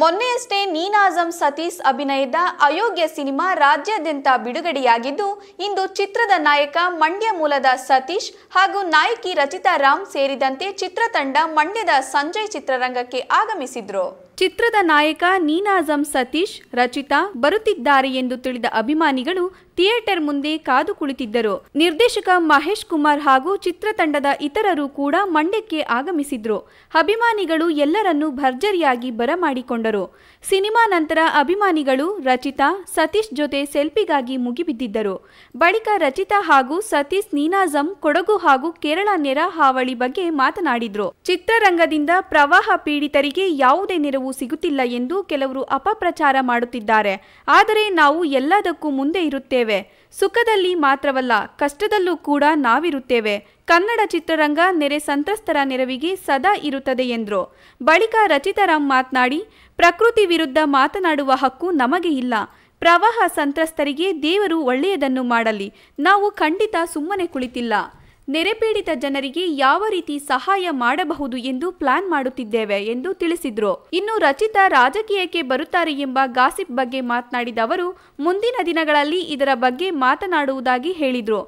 ಮೊನ್ನೆಯಷ್ಟೇ ನೀನಾಜಂ ಸತೀಶ್ ಅಭಿನಯದ ಅಯೋಗ್ಯ ಸಿನಿಮಾ ರಾಜ್ಯಾದ್ಯಂತ ಬಿಡುಗಡೆಯಾಗಿದ್ದು ಇಂದು ಚಿತ್ರದ ನಾಯಕ ಮಂಡ್ಯ ಮೂಲದ ಸತೀಶ್ ಹಾಗೂ ನಾಯಕಿ ರಚಿತಾ ರಾಮ್ ಸೇರಿದಂತೆ ಚಿತ್ರತಂಡ ಮಂಡ್ಯದ ಸಂಜಯ್ ಚಿತ್ರರಂಗಕ್ಕೆ ಆಗಮಿಸಿದ್ರು ಚಿತ್ರದ ನಾಯಕ ನೀನಾಜಂ ಸತೀಶ್ ರಚಿತಾ ಬರುತ್ತಿದ್ದಾರೆ ಎಂದು ತಿಳಿದ ಅಭಿಮಾನಿಗಳು ಥಿಯೇಟರ್ ಮುಂದೆ ಕಾದು ಕುಳಿತಿದ್ದರು ನಿರ್ದೇಶಕ ಮಹೇಶ್ ಕುಮಾರ್ ಹಾಗೂ ಚಿತ್ರತಂಡದ ಇತರರು ಕೂಡ ಮಂಡ್ಯಕ್ಕೆ ಆಗಮಿಸಿದ್ರು ಅಭಿಮಾನಿಗಳು ಎಲ್ಲರನ್ನೂ ಭರ್ಜರಿಯಾಗಿ ಬರಮಾಡಿಕೊಂಡರು ಸಿನಿಮಾ ನಂತರ ಅಭಿಮಾನಿಗಳು ರಚಿತಾ ಸತೀಶ್ ಜೊತೆ ಸೆಲ್ಫಿಗಾಗಿ ಮುಗಿಬಿದ್ದಿದ್ದರು ಬಳಿಕ ರಚಿತಾ ಹಾಗೂ ಸತೀಶ್ ನೀನಾಜಂ ಕೊಡಗು ಹಾಗೂ ಕೇರಳ ನೆರ ಹಾವಳಿ ಬಗ್ಗೆ ಮಾತನಾಡಿದ್ರು ಚಿತ್ರರಂಗದಿಂದ ಪ್ರವಾಹ ಪೀಡಿತರಿಗೆ ಯಾವುದೇ ನೆರವು ಸಿಗುತ್ತಿಲ್ಲ ಎಂದು ಕೆಲವರು ಅಪಪ್ರಚಾರ ಮಾಡುತ್ತಿದ್ದಾರೆ ಆದರೆ ನಾವು ಎಲ್ಲದಕ್ಕೂ ಮುಂದೆ ಇರುತ್ತೇವೆ ಸುಖದಲ್ಲಿ ಮಾತ್ರವಲ್ಲ ಕಷ್ಟದಲ್ಲೂ ಕೂಡ ನಾವಿರುತ್ತೇವೆ ಕನ್ನಡ ಚಿತ್ರರಂಗ ನೆರೆ ಸಂತ್ರಸ್ತರ ನೆರವಿಗೆ ಸದಾ ಇರುತ್ತದೆ ಎಂದರು ಬಳಿಕ ರಚಿತಾರಾಮ್ ಮಾತನಾಡಿ ಪ್ರಕೃತಿ ವಿರುದ್ಧ ಮಾತನಾಡುವ ಹಕ್ಕು ನಮಗೆ ಇಲ್ಲ ಪ್ರವಾಹ ಸಂತ್ರಸ್ತರಿಗೆ ದೇವರು ಒಳ್ಳೆಯದನ್ನು ಮಾಡಲಿ ನಾವು ಖಂಡಿತ ಸುಮ್ಮನೆ ಕುಳಿತಿಲ್ಲ ನೆರೆಪೀಡಿತ ಜನರಿಗೆ ಯಾವ ರೀತಿ ಸಹಾಯ ಮಾಡಬಹುದು ಎಂದು ಪ್ಲಾನ್ ಮಾಡುತ್ತಿದ್ದೇವೆ ಎಂದು ತಿಳಿಸಿದ್ರು ಇನ್ನು ರಚಿತಾ ರಾಜಕೀಯಕ್ಕೆ ಬರುತ್ತಾರೆ ಎಂಬ ಗಾಸಿಪ್ ಬಗ್ಗೆ ಮಾತನಾಡಿದ ಅವರು ಮುಂದಿನ ದಿನಗಳಲ್ಲಿ ಇದರ ಬಗ್ಗೆ ಮಾತನಾಡುವುದಾಗಿ ಹೇಳಿದ್ರು